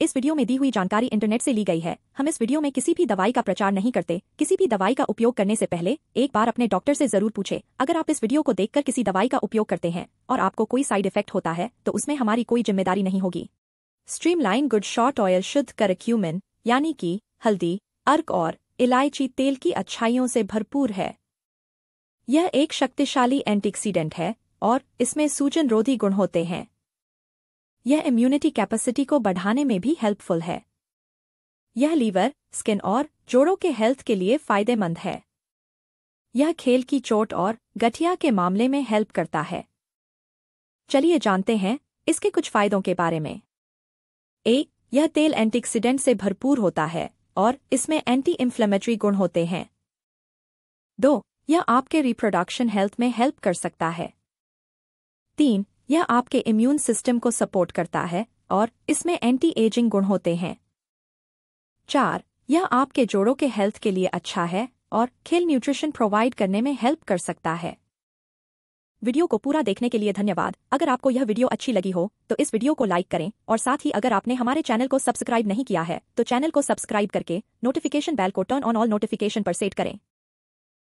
इस वीडियो में दी हुई जानकारी इंटरनेट से ली गई है हम इस वीडियो में किसी भी दवाई का प्रचार नहीं करते किसी भी दवाई का उपयोग करने से पहले एक बार अपने डॉक्टर से जरूर पूछे अगर आप इस वीडियो को देखकर किसी दवाई का उपयोग करते हैं और आपको कोई साइड इफेक्ट होता है तो उसमें हमारी कोई जिम्मेदारी नहीं होगी स्ट्रीमलाइन गुड शॉर्ट ऑयल शुद्ध करक्यूमिन यानी कि हल्दी अर्क और इलायची तेल की अच्छाइयों से भरपूर है यह एक शक्तिशाली एंटीक्सीडेंट है और इसमें सूजन रोधी गुण होते हैं यह इम्यूनिटी कैपेसिटी को बढ़ाने में भी हेल्पफुल है यह लीवर स्किन और जोड़ों के हेल्थ के लिए फायदेमंद है यह खेल की चोट और गठिया के मामले में हेल्प करता है चलिए जानते हैं इसके कुछ फायदों के बारे में ए यह तेल एंटीक्सीडेंट से भरपूर होता है और इसमें एंटी इन्फ्लेमेटरी गुण होते हैं दो यह आपके रिप्रोडक्शन हेल्थ में हेल्प कर सकता है तीन यह आपके इम्यून सिस्टम को सपोर्ट करता है और इसमें एंटी एजिंग गुण होते हैं चार यह आपके जोड़ों के हेल्थ के लिए अच्छा है और खेल न्यूट्रिशन प्रोवाइड करने में हेल्प कर सकता है वीडियो को पूरा देखने के लिए धन्यवाद अगर आपको यह वीडियो अच्छी लगी हो तो इस वीडियो को लाइक करें और साथ ही अगर आपने हमारे चैनल को सब्सक्राइब नहीं किया है तो चैनल को सब्सक्राइब करके नोटिफिकेशन बैल को टर्न ऑन ऑल नोटिफिकेशन पर सेट करें